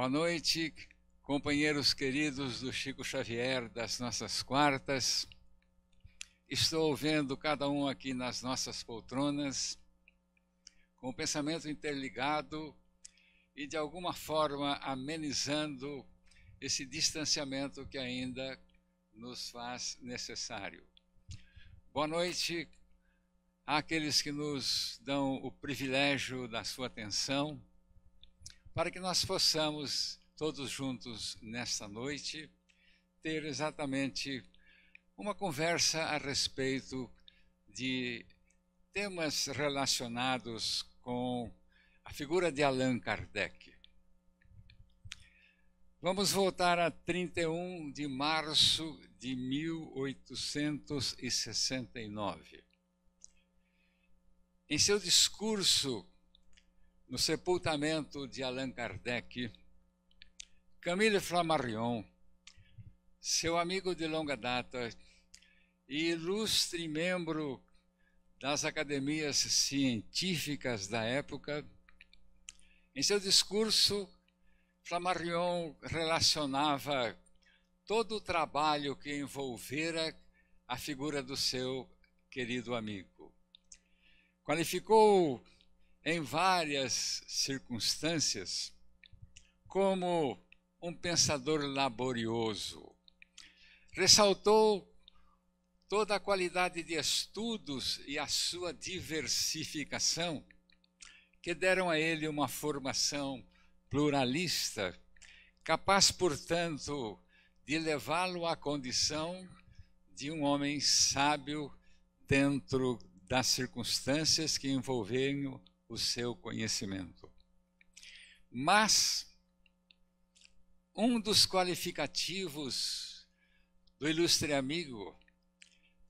Boa noite, companheiros queridos do Chico Xavier das nossas quartas. Estou vendo cada um aqui nas nossas poltronas, com o pensamento interligado e de alguma forma amenizando esse distanciamento que ainda nos faz necessário. Boa noite àqueles que nos dão o privilégio da sua atenção para que nós possamos, todos juntos nesta noite, ter exatamente uma conversa a respeito de temas relacionados com a figura de Allan Kardec. Vamos voltar a 31 de março de 1869. Em seu discurso no sepultamento de Allan Kardec, Camille Flammarion, seu amigo de longa data e ilustre membro das academias científicas da época, em seu discurso, Flammarion relacionava todo o trabalho que envolvera a figura do seu querido amigo. Qualificou em várias circunstâncias como um pensador laborioso. Ressaltou toda a qualidade de estudos e a sua diversificação, que deram a ele uma formação pluralista, capaz, portanto, de levá-lo à condição de um homem sábio dentro das circunstâncias que envolviam o seu conhecimento. Mas um dos qualificativos do ilustre amigo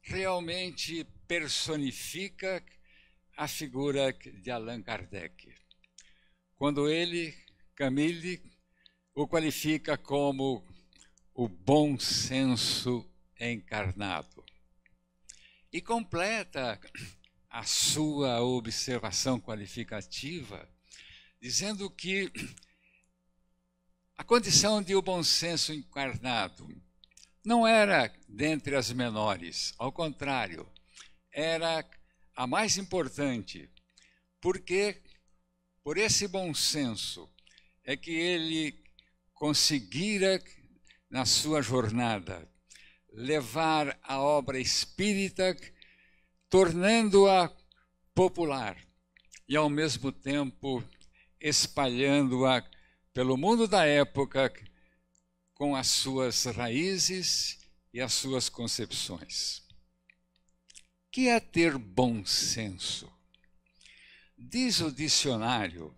realmente personifica a figura de Allan Kardec. Quando ele, Camille, o qualifica como o bom senso encarnado. E completa a sua observação qualificativa, dizendo que a condição de o bom senso encarnado não era dentre as menores, ao contrário, era a mais importante, porque por esse bom senso é que ele conseguira, na sua jornada, levar a obra espírita tornando-a popular e, ao mesmo tempo, espalhando-a pelo mundo da época com as suas raízes e as suas concepções. Que é ter bom senso? Diz o dicionário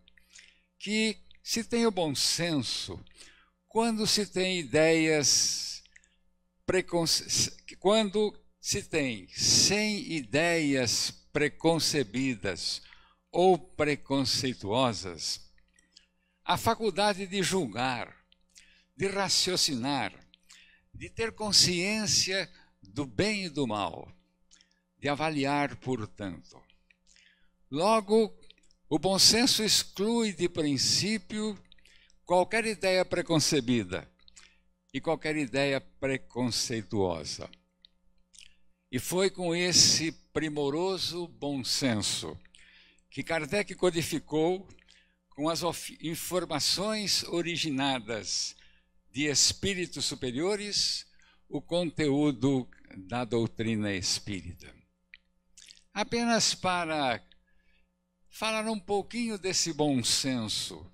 que se tem o bom senso quando se tem ideias quando se tem 100 ideias preconcebidas ou preconceituosas, a faculdade de julgar, de raciocinar, de ter consciência do bem e do mal, de avaliar, portanto. Logo, o bom senso exclui de princípio qualquer ideia preconcebida e qualquer ideia preconceituosa. E foi com esse primoroso bom senso que Kardec codificou com as informações originadas de espíritos superiores o conteúdo da doutrina espírita. Apenas para falar um pouquinho desse bom senso,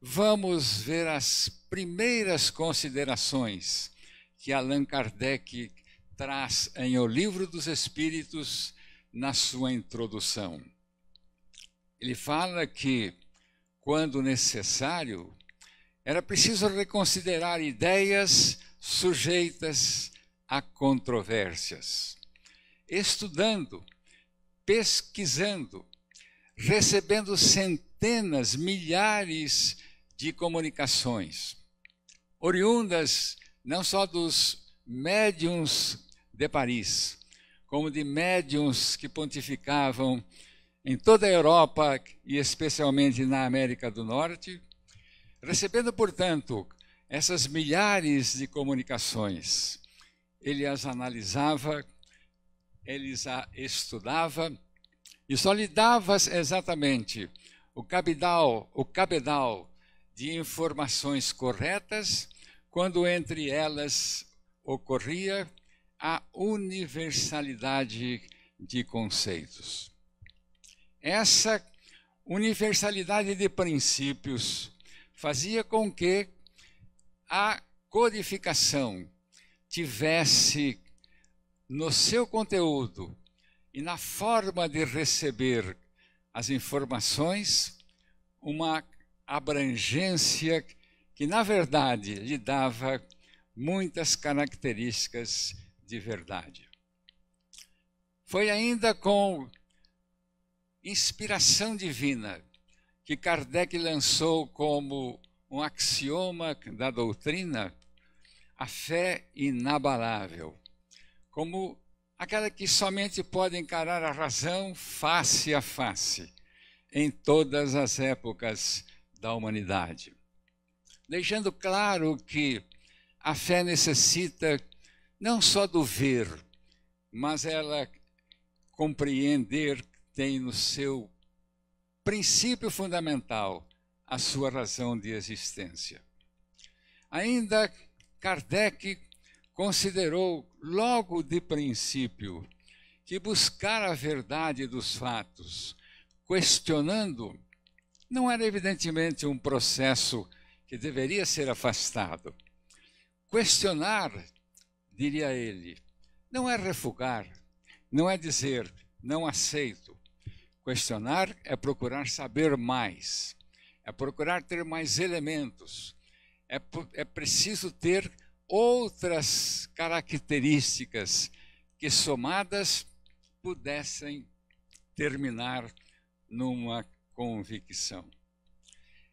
vamos ver as primeiras considerações que Allan Kardec traz em O Livro dos Espíritos na sua introdução. Ele fala que, quando necessário, era preciso reconsiderar ideias sujeitas a controvérsias. Estudando, pesquisando, recebendo centenas, milhares de comunicações, oriundas não só dos médiums de Paris, como de médiums que pontificavam em toda a Europa e especialmente na América do Norte, recebendo, portanto, essas milhares de comunicações. Ele as analisava, ele as estudava e só lhe dava exatamente o cabedal, o cabedal de informações corretas quando entre elas ocorria a universalidade de conceitos. Essa universalidade de princípios fazia com que a codificação tivesse no seu conteúdo e na forma de receber as informações uma abrangência que, na verdade, lhe dava muitas características de verdade. Foi ainda com inspiração divina que Kardec lançou como um axioma da doutrina a fé inabalável, como aquela que somente pode encarar a razão face a face em todas as épocas da humanidade. Deixando claro que a fé necessita não só do ver, mas ela compreender que tem no seu princípio fundamental a sua razão de existência. Ainda Kardec considerou logo de princípio que buscar a verdade dos fatos, questionando, não era evidentemente um processo que deveria ser afastado. Questionar diria ele, não é refugar, não é dizer não aceito. Questionar é procurar saber mais, é procurar ter mais elementos, é, é preciso ter outras características que, somadas, pudessem terminar numa convicção.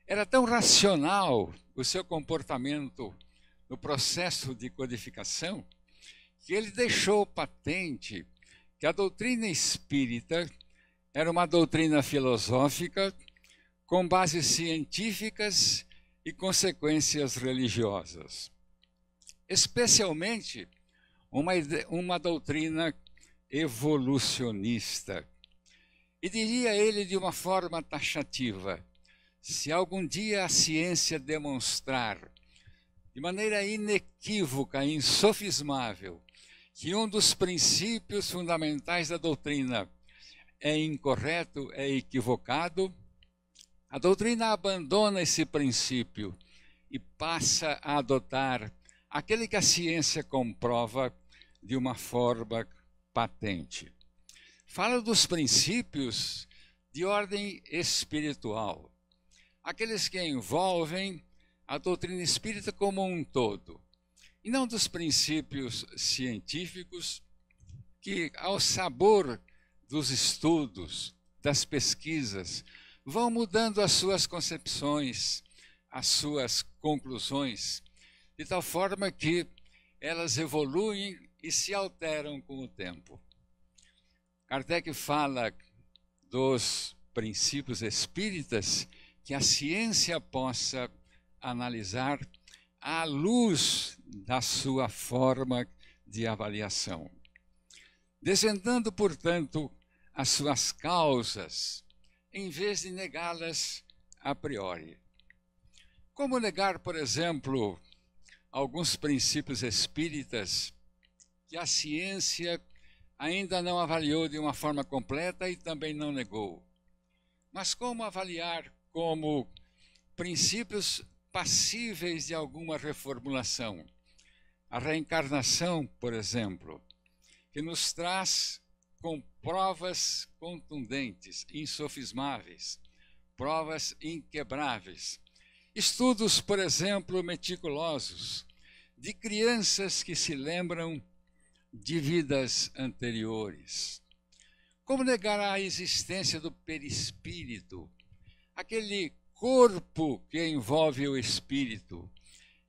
Era tão racional o seu comportamento no processo de codificação que ele deixou patente que a doutrina espírita era uma doutrina filosófica com bases científicas e consequências religiosas. Especialmente uma, uma doutrina evolucionista. E diria ele de uma forma taxativa: se algum dia a ciência demonstrar de maneira inequívoca e insofismável que um dos princípios fundamentais da doutrina é incorreto, é equivocado, a doutrina abandona esse princípio e passa a adotar aquele que a ciência comprova de uma forma patente. Fala dos princípios de ordem espiritual, aqueles que envolvem a doutrina espírita como um todo e não dos princípios científicos que, ao sabor dos estudos, das pesquisas, vão mudando as suas concepções, as suas conclusões, de tal forma que elas evoluem e se alteram com o tempo. Kardec fala dos princípios espíritas que a ciência possa analisar à luz da sua forma de avaliação. Desentando, portanto, as suas causas, em vez de negá-las a priori. Como negar, por exemplo, alguns princípios espíritas que a ciência ainda não avaliou de uma forma completa e também não negou? Mas como avaliar como princípios passíveis de alguma reformulação. A reencarnação, por exemplo, que nos traz com provas contundentes, insofismáveis, provas inquebráveis. Estudos, por exemplo, meticulosos, de crianças que se lembram de vidas anteriores. Como negar a existência do perispírito, aquele corpo que envolve o espírito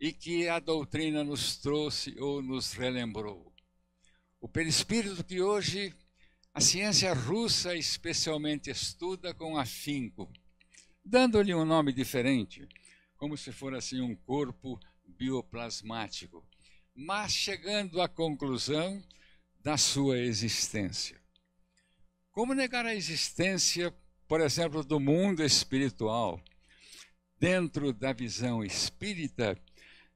e que a doutrina nos trouxe ou nos relembrou. O perispírito que hoje a ciência russa especialmente estuda com afinco, dando-lhe um nome diferente, como se for assim um corpo bioplasmático, mas chegando à conclusão da sua existência. Como negar a existência, por exemplo, do mundo espiritual? dentro da visão espírita,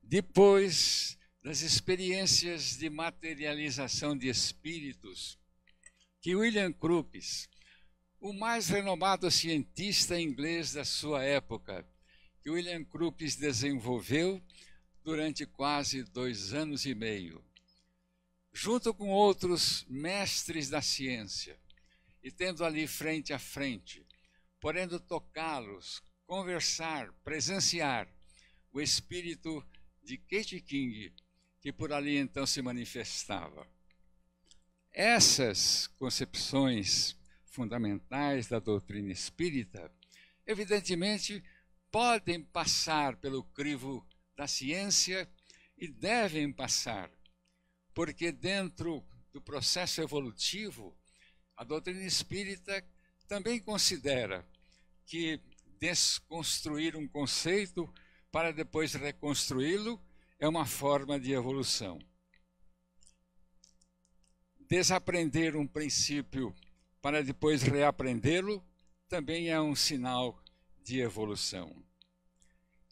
depois das experiências de materialização de espíritos, que William Crookes, o mais renomado cientista inglês da sua época, que William Crookes desenvolveu durante quase dois anos e meio, junto com outros mestres da ciência, e tendo ali frente a frente, podendo tocá-los, conversar, presenciar o espírito de Kate King que por ali então se manifestava. Essas concepções fundamentais da doutrina espírita, evidentemente, podem passar pelo crivo da ciência e devem passar, porque dentro do processo evolutivo, a doutrina espírita também considera que desconstruir um conceito para depois reconstruí-lo é uma forma de evolução. Desaprender um princípio para depois reaprendê-lo também é um sinal de evolução.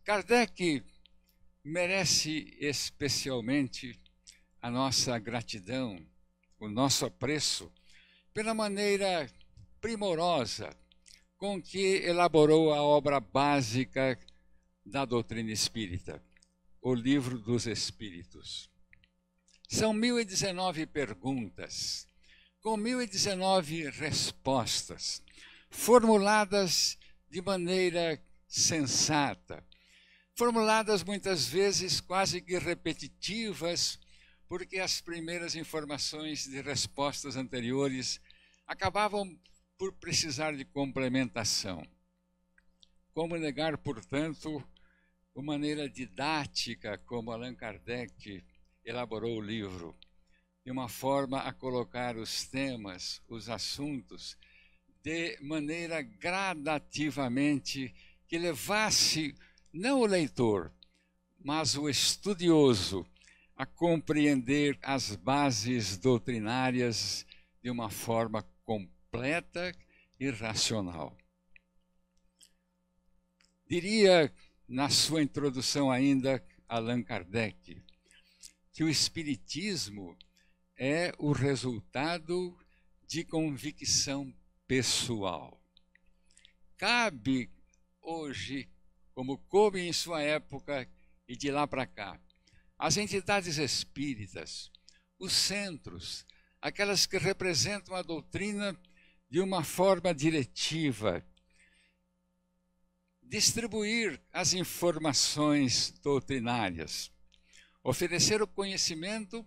Kardec merece especialmente a nossa gratidão, o nosso apreço pela maneira primorosa com que elaborou a obra básica da doutrina espírita, o Livro dos Espíritos. São 1019 perguntas, com 1019 respostas, formuladas de maneira sensata, formuladas muitas vezes quase que repetitivas, porque as primeiras informações de respostas anteriores acabavam por precisar de complementação. Como negar, portanto, a maneira didática como Allan Kardec elaborou o livro, de uma forma a colocar os temas, os assuntos, de maneira gradativamente que levasse não o leitor, mas o estudioso a compreender as bases doutrinárias de uma forma completa completa e racional. Diria na sua introdução ainda Allan Kardec que o espiritismo é o resultado de convicção pessoal. Cabe hoje, como coube em sua época e de lá para cá, as entidades espíritas, os centros, aquelas que representam a doutrina de uma forma diretiva, distribuir as informações doutrinárias, oferecer o conhecimento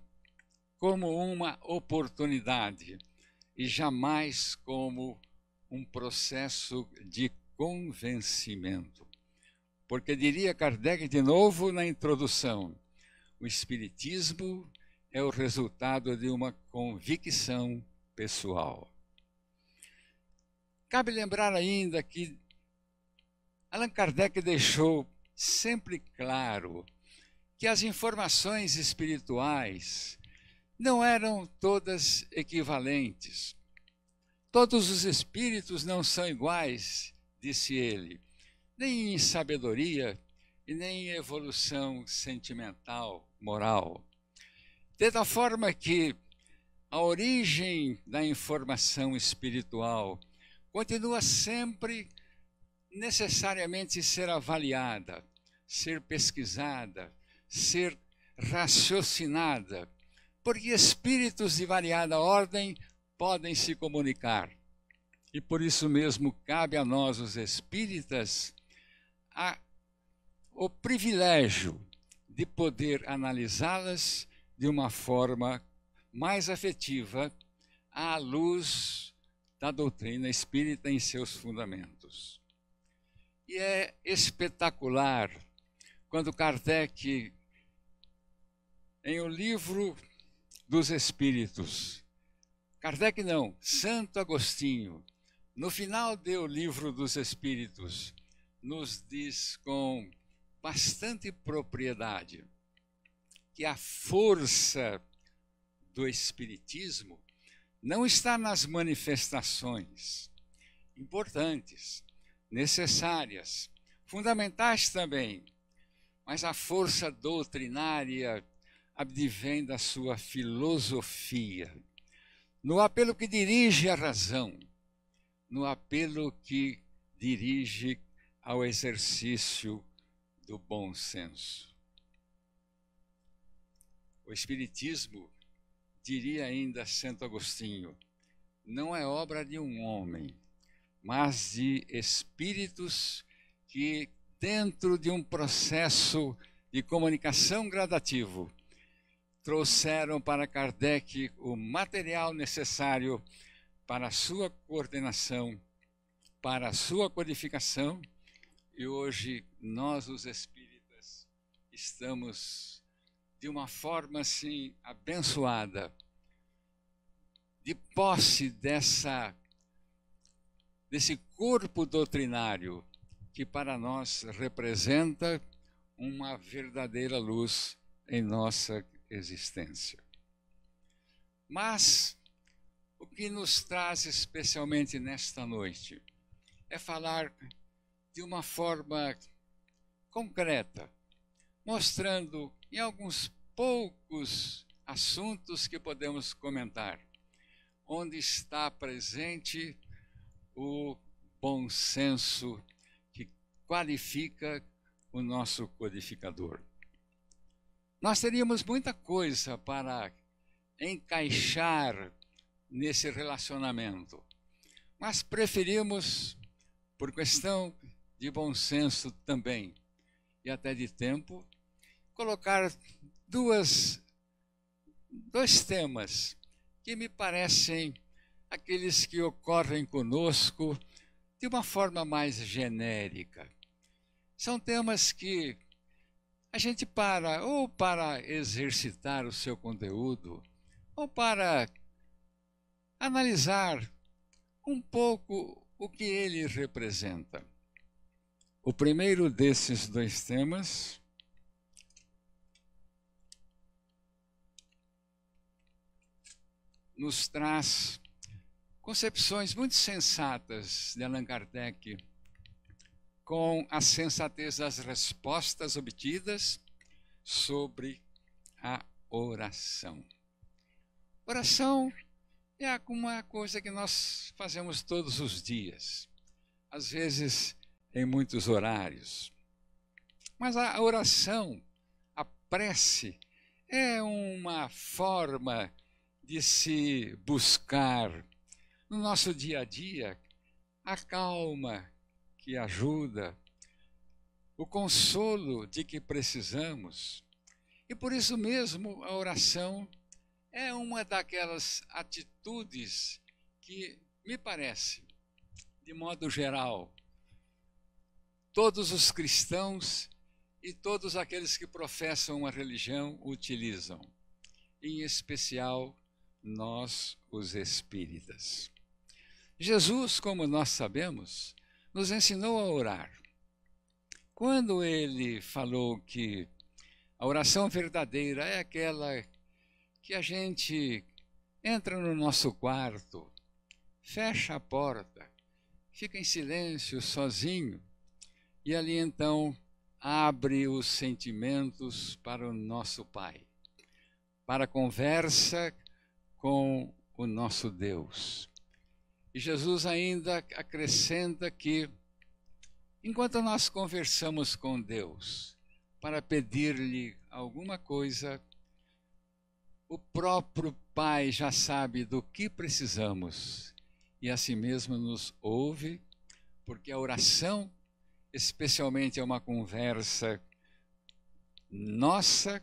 como uma oportunidade e jamais como um processo de convencimento. Porque diria Kardec de novo na introdução, o espiritismo é o resultado de uma convicção pessoal. Cabe lembrar ainda que Allan Kardec deixou sempre claro que as informações espirituais não eram todas equivalentes. Todos os espíritos não são iguais, disse ele, nem em sabedoria e nem em evolução sentimental, moral. De tal forma que a origem da informação espiritual continua sempre necessariamente ser avaliada, ser pesquisada, ser raciocinada, porque espíritos de variada ordem podem se comunicar. E por isso mesmo cabe a nós, os espíritas, a, o privilégio de poder analisá-las de uma forma mais afetiva à luz da doutrina espírita em seus fundamentos. E é espetacular quando Kardec, em O Livro dos Espíritos, Kardec não, Santo Agostinho, no final de O Livro dos Espíritos, nos diz com bastante propriedade que a força do Espiritismo não está nas manifestações importantes, necessárias, fundamentais também, mas a força doutrinária advém da sua filosofia, no apelo que dirige à razão, no apelo que dirige ao exercício do bom senso. O Espiritismo diria ainda Santo Agostinho, não é obra de um homem, mas de espíritos que, dentro de um processo de comunicação gradativo, trouxeram para Kardec o material necessário para a sua coordenação, para a sua codificação, e hoje nós, os espíritas, estamos de uma forma assim abençoada, de posse dessa desse corpo doutrinário que para nós representa uma verdadeira luz em nossa existência. Mas o que nos traz especialmente nesta noite é falar de uma forma concreta mostrando em alguns poucos assuntos que podemos comentar, onde está presente o bom senso que qualifica o nosso codificador. Nós teríamos muita coisa para encaixar nesse relacionamento, mas preferimos, por questão de bom senso também, e até de tempo, colocar duas, dois temas que me parecem aqueles que ocorrem conosco de uma forma mais genérica. São temas que a gente para ou para exercitar o seu conteúdo, ou para analisar um pouco o que ele representa. O primeiro desses dois temas nos traz concepções muito sensatas de Allan Kardec, com a sensatez das respostas obtidas sobre a oração. Oração é alguma coisa que nós fazemos todos os dias, às vezes em muitos horários. Mas a oração, a prece, é uma forma de se buscar no nosso dia a dia a calma que ajuda, o consolo de que precisamos. E por isso mesmo a oração é uma daquelas atitudes que me parece, de modo geral, todos os cristãos e todos aqueles que professam a religião utilizam, em especial nós, os espíritas. Jesus, como nós sabemos, nos ensinou a orar. Quando ele falou que a oração verdadeira é aquela que a gente entra no nosso quarto, fecha a porta, fica em silêncio, sozinho, e ali então abre os sentimentos para o nosso Pai, para a conversa com o nosso Deus. E Jesus ainda acrescenta que, enquanto nós conversamos com Deus para pedir-lhe alguma coisa, o próprio Pai já sabe do que precisamos e a si mesmo nos ouve, porque a oração, especialmente, é uma conversa nossa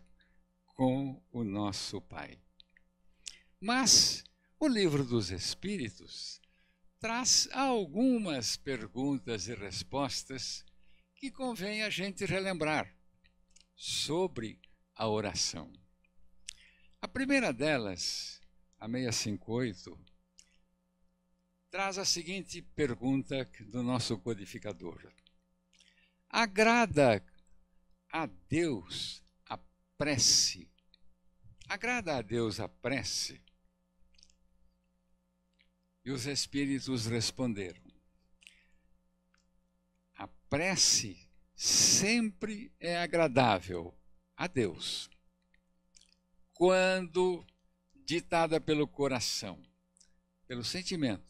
com o nosso Pai. Mas o livro dos Espíritos traz algumas perguntas e respostas que convém a gente relembrar sobre a oração. A primeira delas, a 658, traz a seguinte pergunta do nosso codificador: Agrada a Deus a prece? Agrada a Deus a prece? E os espíritos responderam. A prece sempre é agradável a Deus quando ditada pelo coração, pelo sentimento.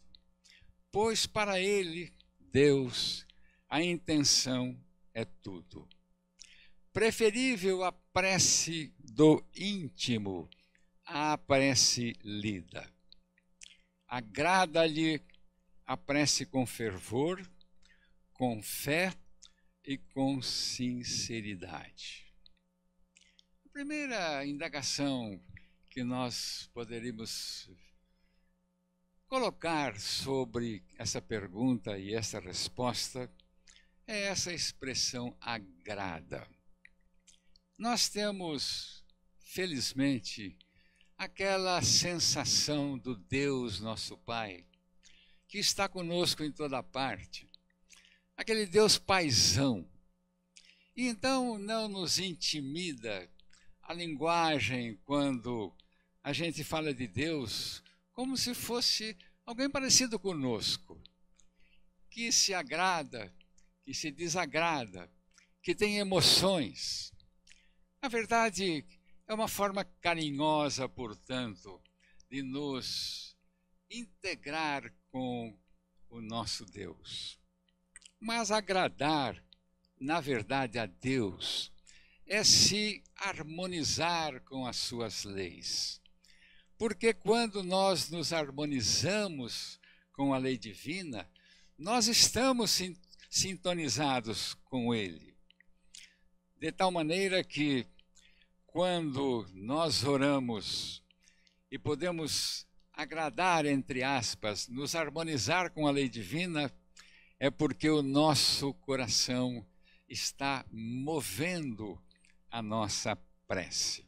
Pois para ele, Deus, a intenção é tudo. Preferível a prece do íntimo à prece lida agrada-lhe a prece com fervor, com fé e com sinceridade. A primeira indagação que nós poderíamos colocar sobre essa pergunta e essa resposta é essa expressão agrada. Nós temos, felizmente, aquela sensação do Deus nosso Pai, que está conosco em toda parte, aquele Deus paisão. E então não nos intimida a linguagem quando a gente fala de Deus como se fosse alguém parecido conosco, que se agrada, que se desagrada, que tem emoções. Na verdade, é uma forma carinhosa, portanto, de nos integrar com o nosso Deus. Mas agradar, na verdade, a Deus é se harmonizar com as suas leis. Porque quando nós nos harmonizamos com a lei divina, nós estamos sintonizados com Ele. De tal maneira que quando nós oramos e podemos agradar, entre aspas, nos harmonizar com a lei divina, é porque o nosso coração está movendo a nossa prece.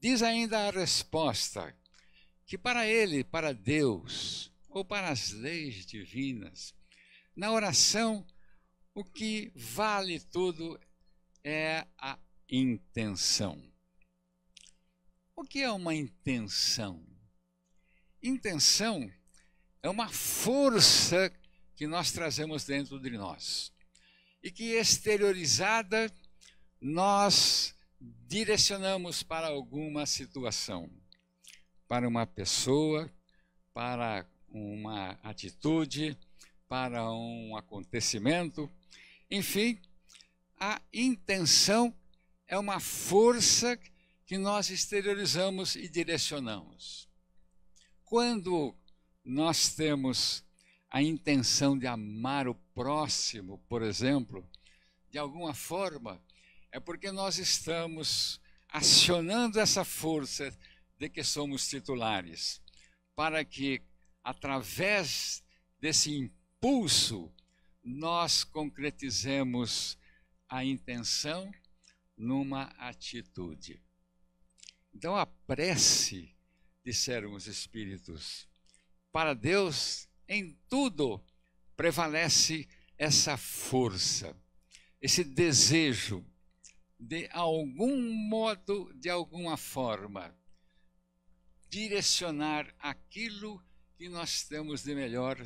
Diz ainda a resposta que para ele, para Deus, ou para as leis divinas, na oração, o que vale tudo é a intenção. O que é uma intenção? Intenção é uma força que nós trazemos dentro de nós e que exteriorizada nós direcionamos para alguma situação, para uma pessoa, para uma atitude, para um acontecimento. Enfim, a intenção é uma força que nós exteriorizamos e direcionamos. Quando nós temos a intenção de amar o próximo, por exemplo, de alguma forma, é porque nós estamos acionando essa força de que somos titulares, para que, através desse impulso, nós concretizemos a intenção numa atitude. Então, a prece, disseram os Espíritos, para Deus em tudo prevalece essa força, esse desejo de algum modo, de alguma forma, direcionar aquilo que nós temos de melhor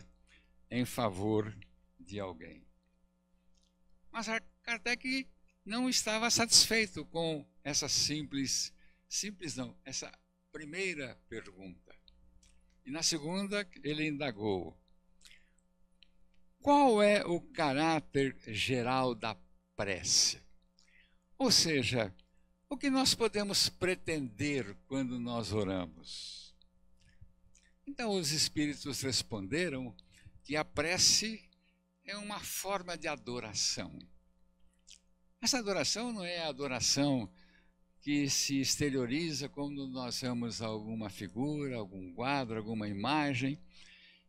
em favor de alguém. Mas Kardec não estava satisfeito com essa simples, simples não, essa primeira pergunta. E na segunda, ele indagou: qual é o caráter geral da prece? Ou seja, o que nós podemos pretender quando nós oramos? Então, os espíritos responderam que a prece é uma forma de adoração. Essa adoração não é a adoração que se exterioriza quando nós vemos alguma figura, algum quadro, alguma imagem,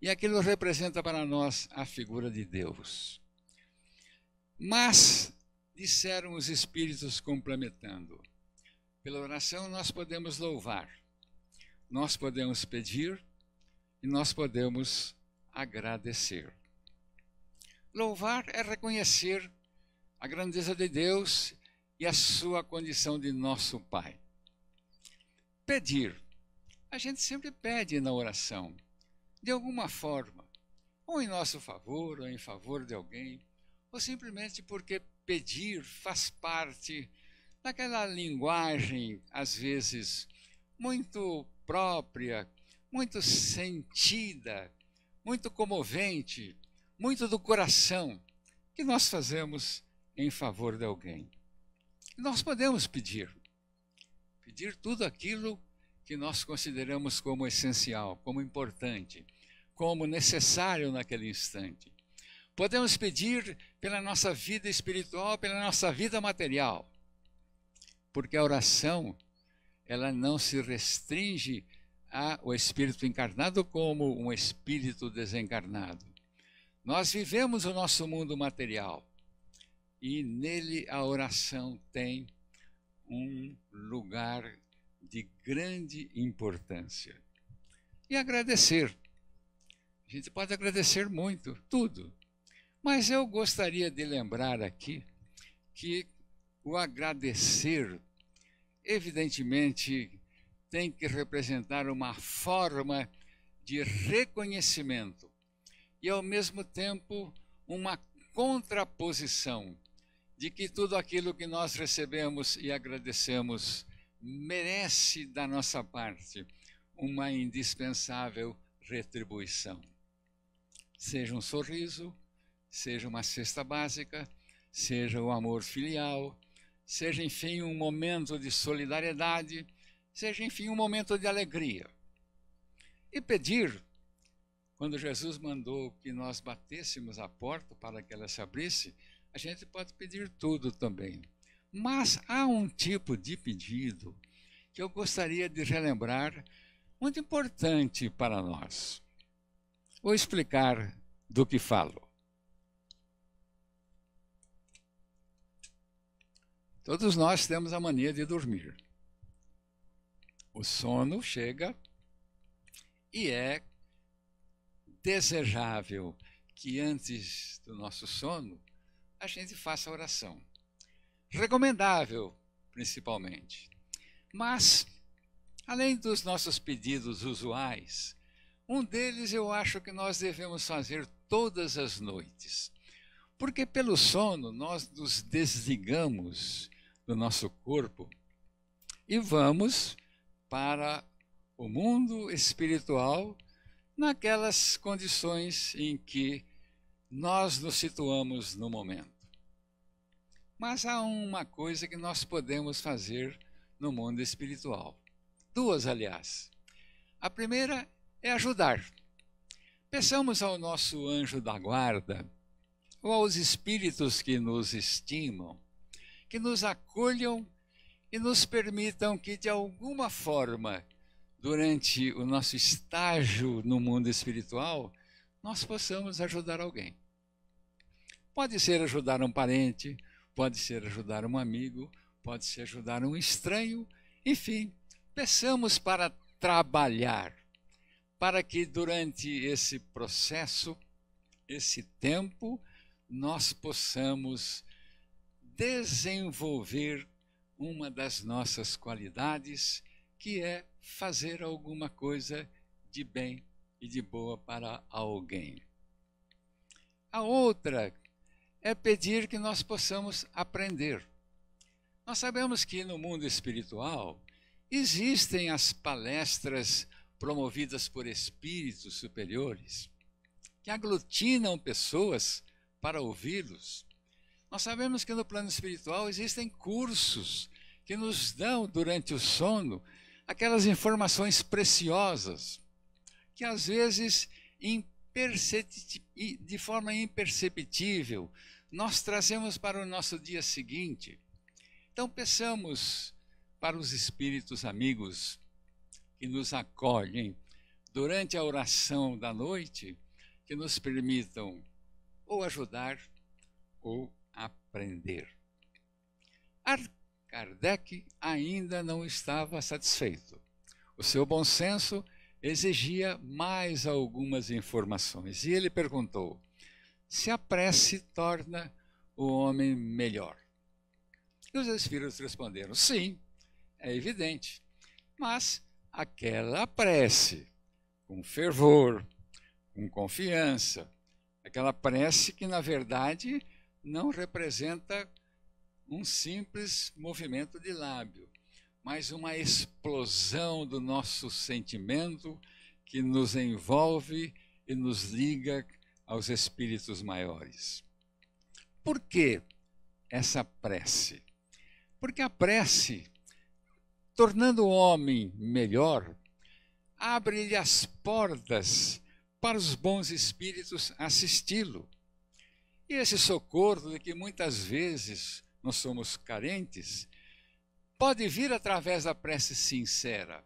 e aquilo representa para nós a figura de Deus. Mas, disseram os Espíritos complementando, pela oração nós podemos louvar, nós podemos pedir e nós podemos agradecer. Louvar é reconhecer a grandeza de Deus e a sua condição de nosso Pai. Pedir. A gente sempre pede na oração, de alguma forma, ou em nosso favor, ou em favor de alguém, ou simplesmente porque pedir faz parte daquela linguagem, às vezes, muito própria, muito sentida, muito comovente, muito do coração, que nós fazemos em favor de alguém. Nós podemos pedir, pedir tudo aquilo que nós consideramos como essencial, como importante, como necessário naquele instante. Podemos pedir pela nossa vida espiritual, pela nossa vida material, porque a oração ela não se restringe ao espírito encarnado como um espírito desencarnado. Nós vivemos o nosso mundo material e nele a oração tem um lugar de grande importância. E agradecer. A gente pode agradecer muito, tudo. Mas eu gostaria de lembrar aqui que o agradecer, evidentemente, tem que representar uma forma de reconhecimento e, ao mesmo tempo, uma contraposição de que tudo aquilo que nós recebemos e agradecemos merece da nossa parte uma indispensável retribuição. Seja um sorriso, seja uma cesta básica, seja o amor filial, seja, enfim, um momento de solidariedade, seja, enfim, um momento de alegria. E pedir, quando Jesus mandou que nós batêssemos a porta para que ela se abrisse, a gente pode pedir tudo também. Mas há um tipo de pedido que eu gostaria de relembrar, muito importante para nós. Vou explicar do que falo. Todos nós temos a mania de dormir. O sono chega e é desejável que antes do nosso sono a gente faça oração. Recomendável, principalmente. Mas, além dos nossos pedidos usuais, um deles eu acho que nós devemos fazer todas as noites. Porque pelo sono nós nos desligamos do nosso corpo e vamos para o mundo espiritual naquelas condições em que nós nos situamos no momento. Mas há uma coisa que nós podemos fazer no mundo espiritual. Duas, aliás. A primeira é ajudar. Peçamos ao nosso anjo da guarda, ou aos espíritos que nos estimam, que nos acolham e nos permitam que, de alguma forma, durante o nosso estágio no mundo espiritual, nós possamos ajudar alguém. Pode ser ajudar um parente, pode ser ajudar um amigo, pode ser ajudar um estranho, enfim, peçamos para trabalhar, para que durante esse processo, esse tempo, nós possamos desenvolver uma das nossas qualidades, que é fazer alguma coisa de bem e de boa para alguém. A outra é pedir que nós possamos aprender. Nós sabemos que no mundo espiritual existem as palestras promovidas por espíritos superiores que aglutinam pessoas para ouvi-los. Nós sabemos que no plano espiritual existem cursos que nos dão durante o sono aquelas informações preciosas que às vezes de forma imperceptível nós trazemos para o nosso dia seguinte. Então, peçamos para os espíritos amigos que nos acolhem durante a oração da noite, que nos permitam ou ajudar ou aprender. Kardec ainda não estava satisfeito. O seu bom senso exigia mais algumas informações e ele perguntou: se a prece torna o homem melhor? E os espíritos responderam: sim, é evidente, mas aquela prece com fervor, com confiança, aquela prece que na verdade não representa um simples movimento de lábio, mas uma explosão do nosso sentimento que nos envolve e nos liga aos espíritos maiores. Por que essa prece? Porque a prece, tornando o homem melhor, abre-lhe as portas para os bons espíritos assisti-lo. E esse socorro de que muitas vezes nós somos carentes, pode vir através da prece sincera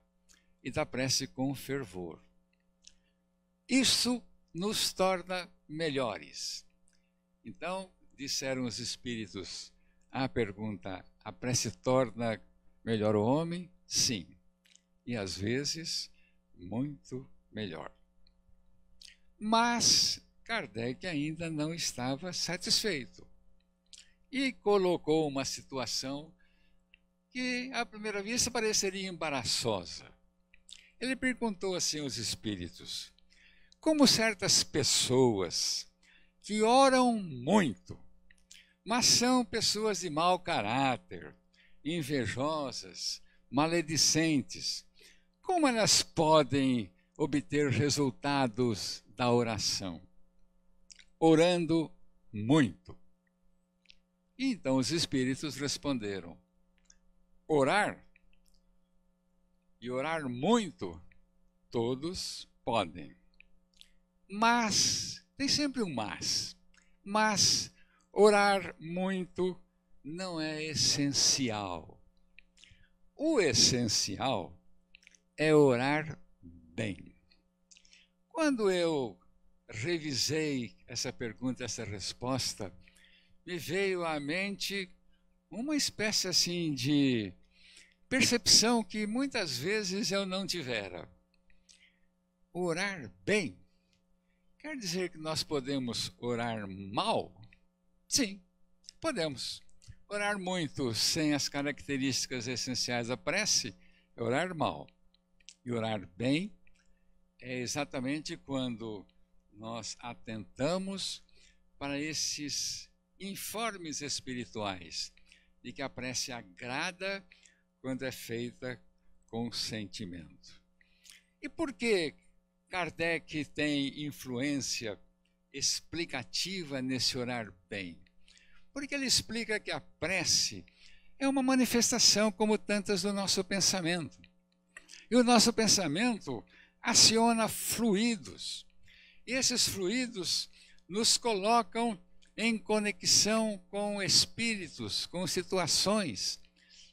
e da prece com fervor. Isso nos torna melhores. Então, disseram os espíritos à pergunta: a prece torna melhor o homem? Sim. E às vezes, muito melhor. Mas Kardec ainda não estava satisfeito e colocou uma situação que à primeira vista pareceria embaraçosa. Ele perguntou assim aos espíritos: como certas pessoas que oram muito, mas são pessoas de mau caráter, invejosas, maledicentes. Como elas podem obter resultados da oração? Orando muito. E então os espíritos responderam: orar e orar muito, todos podem. Mas, tem sempre um mas. Mas orar muito não é essencial. O essencial é orar bem. Quando eu revisei essa pergunta, essa resposta, me veio à mente uma espécie assim de percepção que muitas vezes eu não tivera. Orar bem Quer dizer que nós podemos orar mal? Sim, podemos. Orar muito sem as características essenciais da prece é orar mal. E orar bem é exatamente quando nós atentamos para esses informes espirituais de que a prece agrada quando é feita com sentimento. E por que Kardec tem influência explicativa nesse orar bem, porque ele explica que a prece é uma manifestação, como tantas, do nosso pensamento. E o nosso pensamento aciona fluidos. E esses fluidos nos colocam em conexão com espíritos, com situações,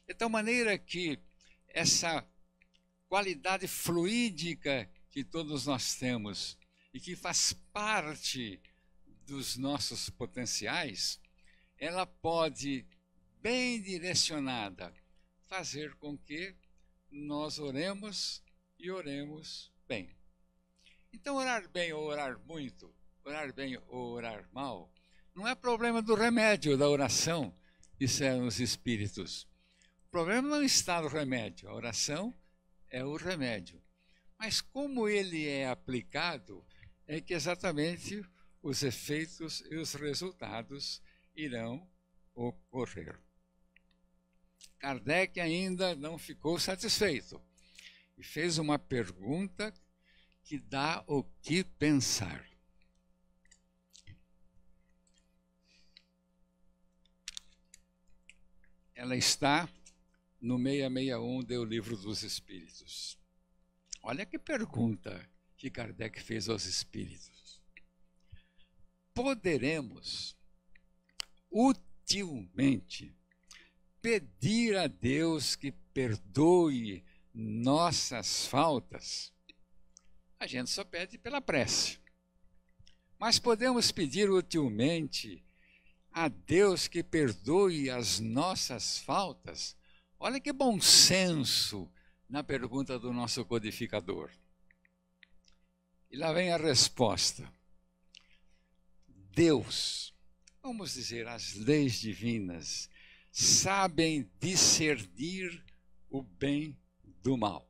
de tal maneira que essa qualidade fluídica que todos nós temos e que faz parte dos nossos potenciais, ela pode, bem direcionada, fazer com que nós oremos e oremos bem. Então, orar bem ou orar muito, orar bem ou orar mal, não é problema do remédio, da oração, disseram os espíritos. O problema não está no remédio, a oração é o remédio. Mas como ele é aplicado, é que exatamente os efeitos e os resultados irão ocorrer. Kardec ainda não ficou satisfeito e fez uma pergunta que dá o que pensar. Ela está no 661 do Livro dos Espíritos. Olha que pergunta que Kardec fez aos espíritos. Poderemos utilmente pedir a Deus que perdoe nossas faltas? A gente só pede pela prece. Mas podemos pedir utilmente a Deus que perdoe as nossas faltas? Olha que bom senso na pergunta do nosso codificador. E lá vem a resposta. Deus, vamos dizer, as leis divinas, sabem discernir o bem do mal.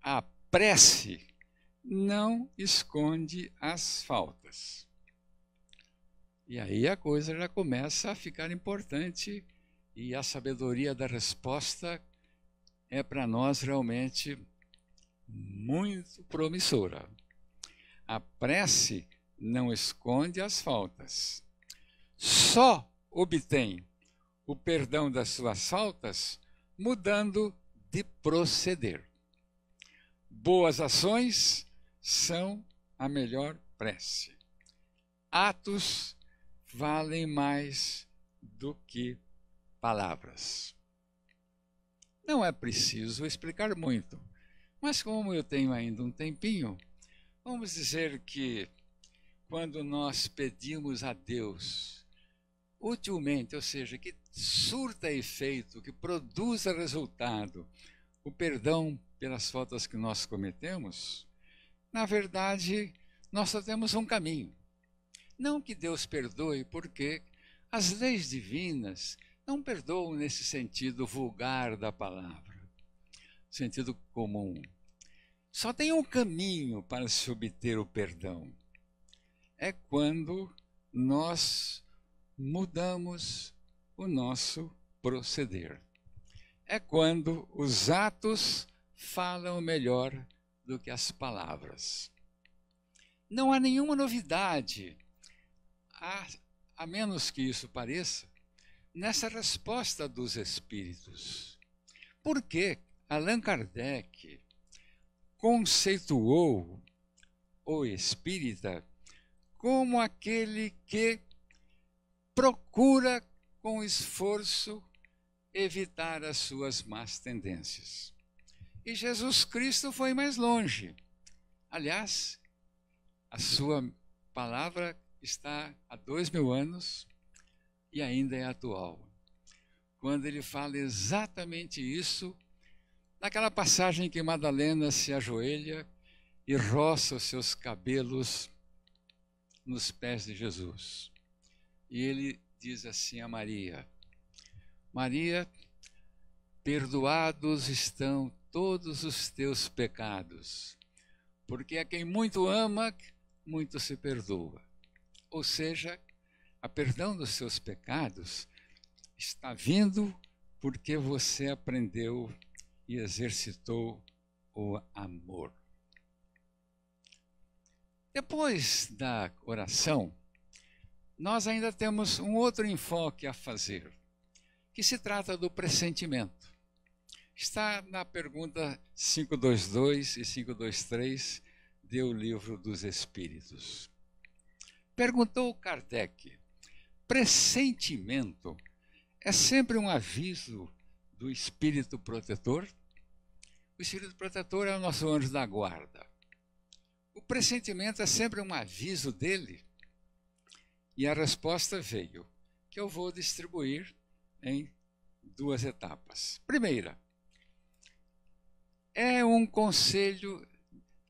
A prece não esconde as faltas. E aí a coisa já começa a ficar importante e a sabedoria da resposta é para nós realmente muito promissora. A prece não esconde as faltas. Só obtém o perdão das suas faltas mudando de proceder. Boas ações são a melhor prece. Atos valem mais do que palavras. Não é preciso explicar muito, mas como eu tenho ainda um tempinho, vamos dizer que quando nós pedimos a Deus utilmente, ou seja, que surta efeito, que produza resultado, o perdão pelas faltas que nós cometemos, na verdade, nós só temos um caminho. Não que Deus perdoe, porque as leis divinas não perdoam nesse sentido vulgar da palavra, sentido comum. Só tem um caminho para se obter o perdão. É quando nós mudamos o nosso proceder. É quando os atos falam melhor do que as palavras. Não há nenhuma novidade, a, a menos que isso pareça, nessa resposta dos espíritos. Porque Allan Kardec conceituou o espírita como aquele que procura com esforço evitar as suas más tendências. E Jesus Cristo foi mais longe. Aliás, a sua palavra está há dois mil anos e ainda é atual. Quando ele fala exatamente isso, naquela passagem que Madalena se ajoelha e roça os seus cabelos nos pés de Jesus. E ele diz assim a Maria: Maria, perdoados estão todos os teus pecados, porque a quem muito ama, muito se perdoa. Ou seja, a perdão dos seus pecados está vindo porque você aprendeu e exercitou o amor. Depois da oração, nós ainda temos um outro enfoque a fazer, que se trata do pressentimento. Está na pergunta 522 e 523 do Livro dos Espíritos. Perguntou Kardec: pressentimento é sempre um aviso do espírito protetor. O espírito protetor é o nosso anjo da guarda. O pressentimento é sempre um aviso dele. E a resposta veio, que eu vou distribuir em duas etapas. Primeira, é um conselho,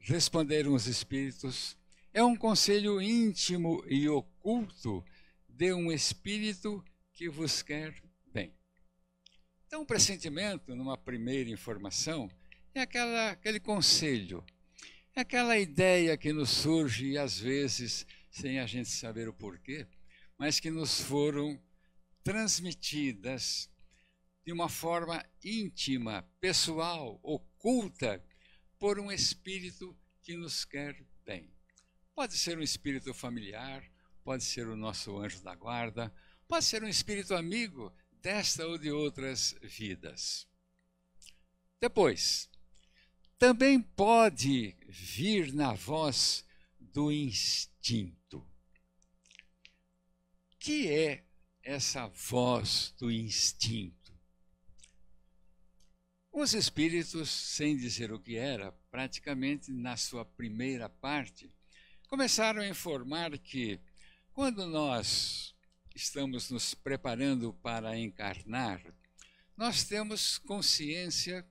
responderam os espíritos, é um conselho íntimo e oculto dê um espírito que vos quer bem. Então, o pressentimento, numa primeira informação, é aquela, aquele conselho, é aquela ideia que nos surge, às vezes, sem a gente saber o porquê, mas que nos foram transmitidas de uma forma íntima, pessoal, oculta, por um espírito que nos quer bem. Pode ser um espírito familiar, pode ser o nosso anjo da guarda, pode ser um espírito amigo desta ou de outras vidas. Depois, também pode vir na voz do instinto. Que é essa voz do instinto? Os espíritos, sem dizer o que era, praticamente na sua primeira parte, começaram a informar que quando nós estamos nos preparando para encarnar, nós temos consciência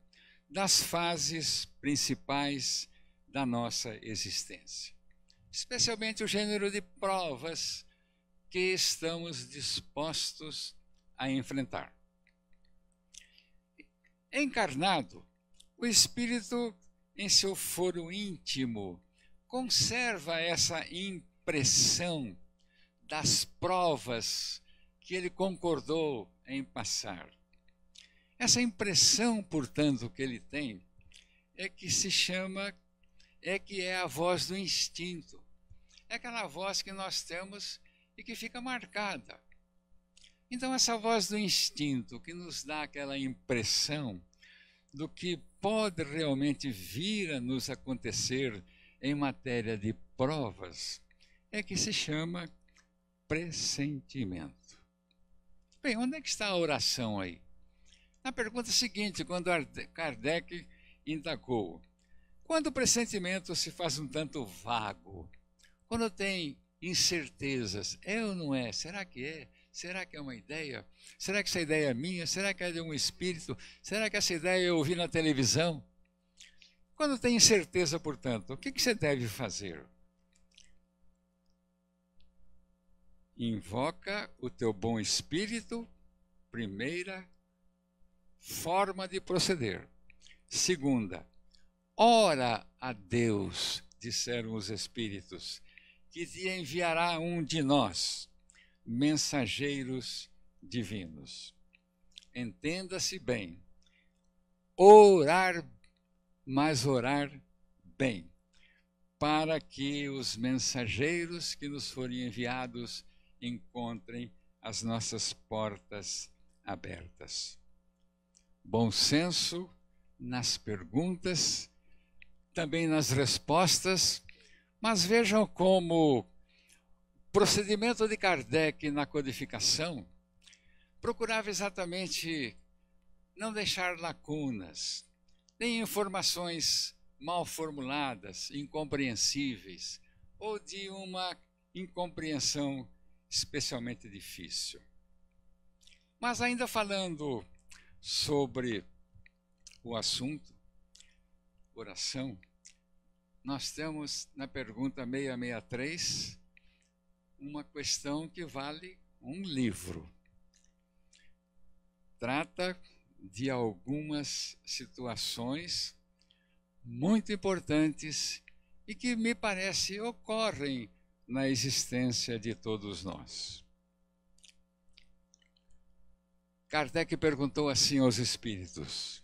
das fases principais da nossa existência, especialmente o gênero de provas que estamos dispostos a enfrentar. Encarnado, o espírito, em seu foro íntimo, conserva essa impressão das provas que ele concordou em passar. Essa impressão, portanto, que ele tem é que se chama, é que é a voz do instinto. É aquela voz que nós temos e que fica marcada. Então, essa voz do instinto que nos dá aquela impressão do que pode realmente vir a nos acontecer em matéria de provas é que se chama pressentimento. Bem, onde é que está a oração aí? Na pergunta é seguinte, quando Kardec indagou: quando o pressentimento se faz um tanto vago, quando tem incertezas, é ou não é? Será que é? Será que é uma ideia? Será que essa ideia é minha? Será que é de um espírito? Será que essa ideia eu ouvi na televisão? Quando tem incerteza, portanto, o que, que você deve fazer? invoca o teu bom espírito, primeira forma de proceder. Segunda, ora a Deus, disseram os espíritos, que te enviará um de nós, mensageiros divinos. Entenda-se bem, orar, mas orar bem, para que os mensageiros que nos forem enviados encontrem as nossas portas abertas. Bom senso nas perguntas, também nas respostas, mas vejam como o procedimento de Kardec na codificação procurava exatamente não deixar lacunas, nem informações mal formuladas, incompreensíveis, ou de uma incompreensão especialmente difícil. Mas ainda falando sobre o assunto oração, nós temos na pergunta 663 uma questão que vale um livro. Trata de algumas situações muito importantes e que me parece ocorrem na existência de todos nós. Kardec perguntou assim aos espíritos: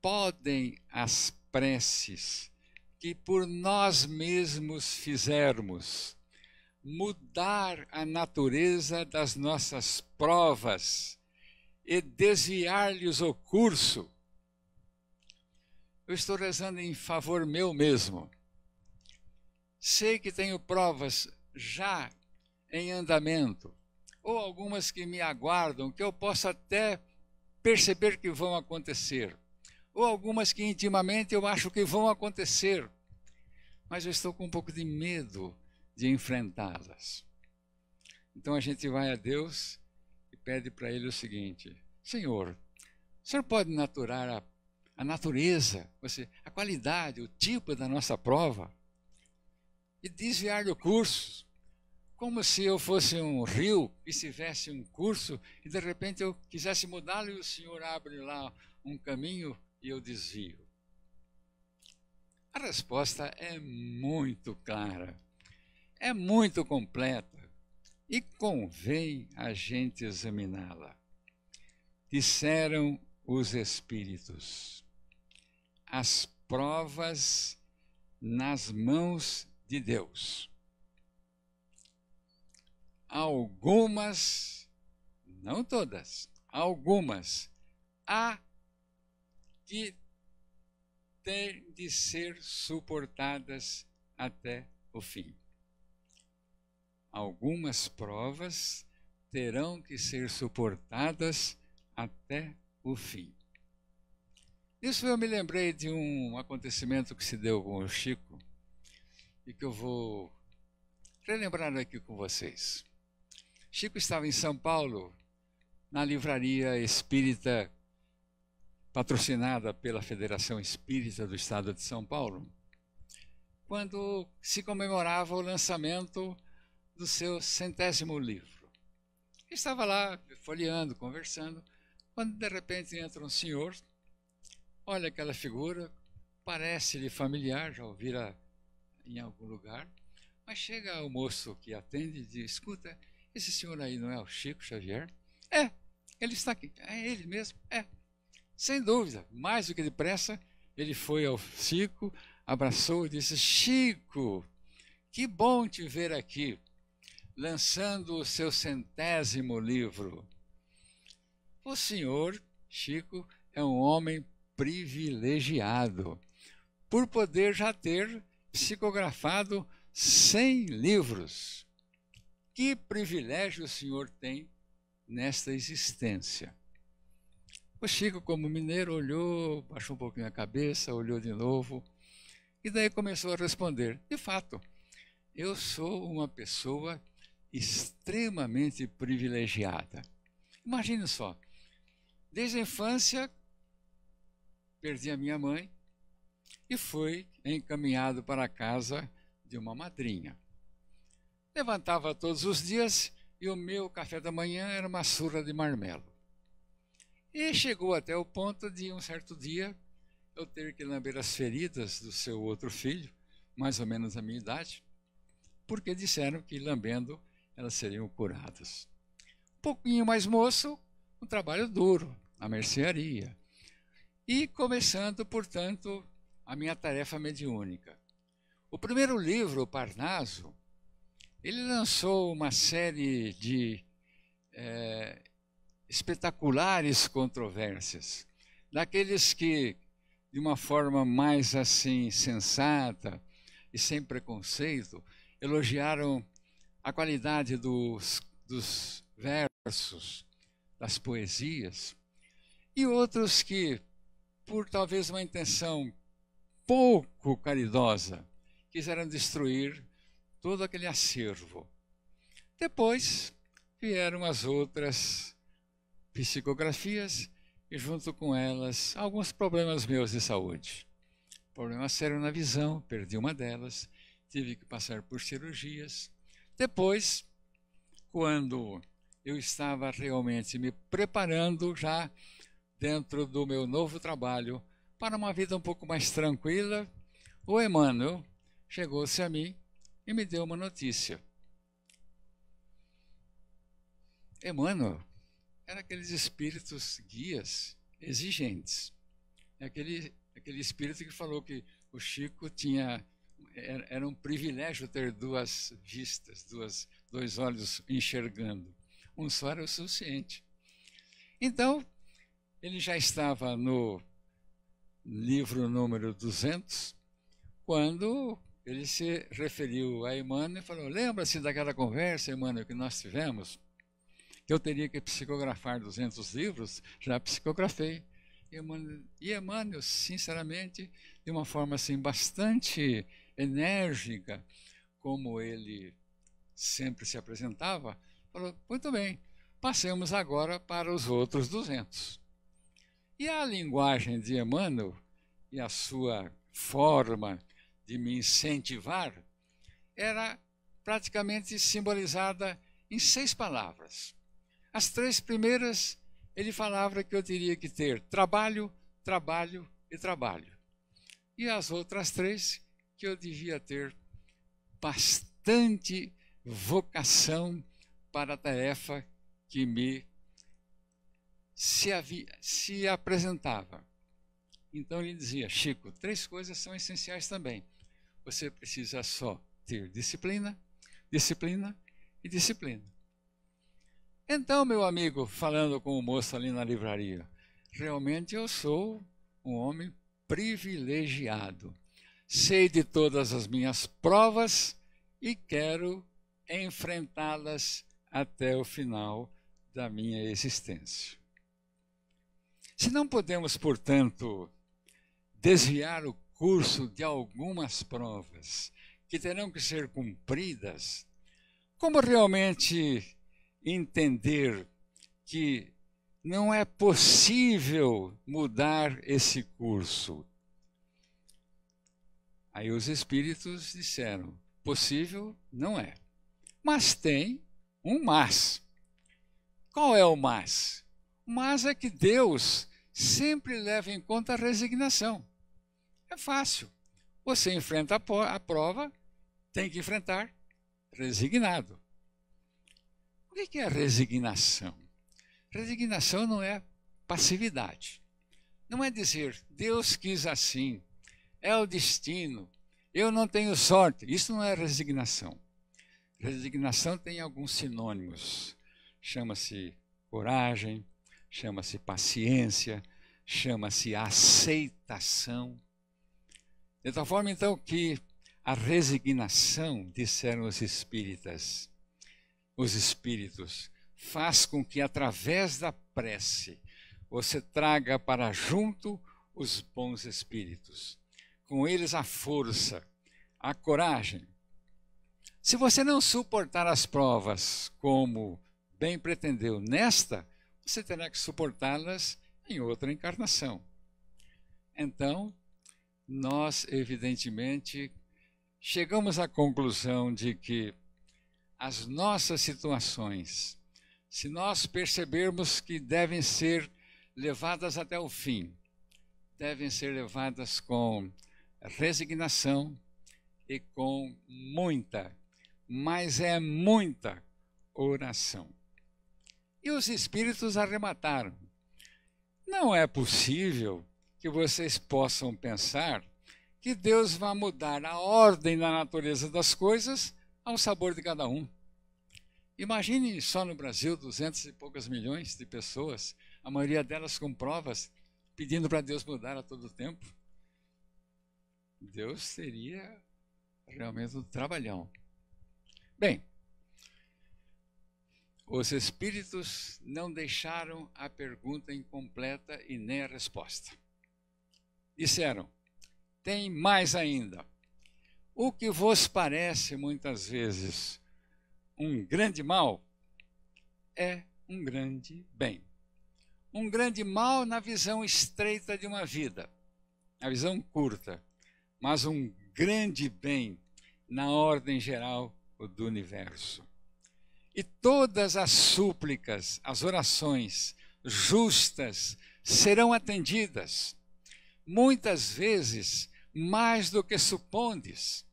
Podem as preces que por nós mesmos fizermos mudar a natureza das nossas provas e desviar-lhes o curso? Eu estou rezando em favor meu mesmo Sei que tenho provas já em andamento, ou algumas que me aguardam, que eu possa até perceber que vão acontecer, ou algumas que intimamente eu acho que vão acontecer, mas eu estou com um pouco de medo de enfrentá-las. Então a gente vai a Deus e pede para Ele o seguinte: Senhor, o Senhor pode naturar a, a natureza, você, a qualidade, o tipo da nossa prova? e desviar do curso. Como se eu fosse um rio e tivesse um curso e de repente eu quisesse mudá-lo e o Senhor abre lá um caminho e eu desvio. A resposta é muito clara, é muito completa e convém a gente examiná-la. Disseram os Espíritos: as provas nas mãos de Deus. Algumas, não todas, algumas, há que ter de ser suportadas até o fim. Algumas provas terão que ser suportadas até o fim. Isso eu me lembrei de um acontecimento que se deu com o Chico e que eu vou relembrar aqui com vocês. Chico estava em São Paulo, na livraria espírita patrocinada pela Federação Espírita do Estado de São Paulo, quando se comemorava o lançamento do seu centésimo livro. estava lá folheando, conversando, quando de repente entra um senhor, olha aquela figura, parece-lhe familiar, já ouvira em algum lugar, mas chega o moço que atende e diz: escuta, esse senhor aí não é o Chico Xavier? É, ele está aqui, é ele mesmo? É. Sem dúvida, mais do que depressa, ele foi ao Chico, abraçou e disse: Chico, que bom te ver aqui, lançando o seu centésimo livro. O senhor, Chico, é um homem privilegiado por poder já ter psicografado 100 livros. Que privilégio o senhor tem nesta existência. O Chico, como mineiro, olhou, baixou um pouquinho a cabeça, olhou de novo e daí começou a responder: De fato, eu sou uma pessoa extremamente privilegiada. Imagine só, desde a infância, perdi a minha mãe, e foi encaminhado para a casa de uma madrinha. Levantava todos os dias e o meu café da manhã era uma surra de marmelo. E chegou até o ponto de, um certo dia, eu ter que lamber as feridas do seu outro filho, mais ou menos a minha idade, porque disseram que lambendo elas seriam curadas. Um pouquinho mais moço, um trabalho duro, a mercearia. E começando, portanto, a minha tarefa mediúnica. O primeiro livro, o Parnaso, ele lançou uma série de é, espetaculares controvérsias, daqueles que, de uma forma mais assim sensata e sem preconceito, elogiaram a qualidade dos, dos versos, das poesias, e outros que, por talvez uma intenção pouco caridosa, quiseram destruir todo aquele acervo. Depois vieram as outras psicografias e, junto com elas, alguns problemas meus de saúde. Problema sério na visão, perdi uma delas, tive que passar por cirurgias. Depois, quando eu estava realmente me preparando já dentro do meu novo trabalho, para uma vida um pouco mais tranquila, o Emmanuel chegou-se a mim e me deu uma notícia. Emmanuel era aqueles espíritos guias exigentes. É aquele, aquele espírito que falou que o Chico tinha era, um privilégio ter duas vistas, duas, dois olhos enxergando. Um só era o suficiente. Então, ele já estava no livro número 200, quando ele se referiu a Emmanuel e falou: Lembra-se daquela conversa, Emmanuel, que nós tivemos? Que eu teria que psicografar 200 livros? Já psicografei. E Emmanuel, sinceramente, de uma forma assim bastante enérgica, como ele sempre se apresentava, falou: muito bem, passemos agora para os outros 200. E a linguagem de Emmanuel e a sua forma de me incentivar era praticamente simbolizada em seis palavras. As três primeiras, ele falava que eu teria que ter trabalho, trabalho e trabalho. E as outras três, que eu devia ter bastante vocação para a tarefa que me se, havia, se apresentava. Então ele dizia: Chico, três coisas são essenciais também. Você precisa só ter disciplina, disciplina e disciplina. Então, meu amigo, falando com o moço ali na livraria, realmente eu sou um homem privilegiado. Sei de todas as minhas provas e quero enfrentá-las até o final da minha existência. Se não podemos, portanto, desviar o curso de algumas provas que terão que ser cumpridas, como realmente entender que não é possível mudar esse curso? Aí os espíritos disseram: possível não é. Mas tem um mas. Qual é o mas? mas é que Deus sempre leva em conta a resignação. É fácil. Você enfrenta a prova, tem que enfrentar resignado. O é que é resignação? Resignação não é passividade. Não é dizer Deus quis assim, é o destino, eu não tenho sorte. Isso não é resignação. Resignação tem alguns sinônimos. Chama-se coragem, chama-se paciência, chama-se aceitação. De tal forma, então, que a resignação, disseram os espíritas, os espíritos, faz com que através da prece você traga para junto os bons espíritos, com eles a força, a coragem. Se você não suportar as provas como bem pretendeu nesta, você terá que suportá-las em outra encarnação. Então, nós, evidentemente, chegamos à conclusão de que as nossas situações, se nós percebermos que devem ser levadas até o fim, devem ser levadas com resignação e com muita, mas é muita oração e os espíritos arremataram. Não é possível que vocês possam pensar que Deus vai mudar a ordem da natureza das coisas ao sabor de cada um. Imagine só no Brasil, duzentos e poucas milhões de pessoas, a maioria delas com provas, pedindo para Deus mudar a todo tempo. Deus seria realmente um trabalhão. Bem, os espíritos não deixaram a pergunta incompleta e nem a resposta. Disseram: tem mais ainda. O que vos parece muitas vezes um grande mal é um grande bem. Um grande mal na visão estreita de uma vida, na visão curta, mas um grande bem na ordem geral do universo. E todas as súplicas, as orações justas serão atendidas, muitas vezes mais do que supondes.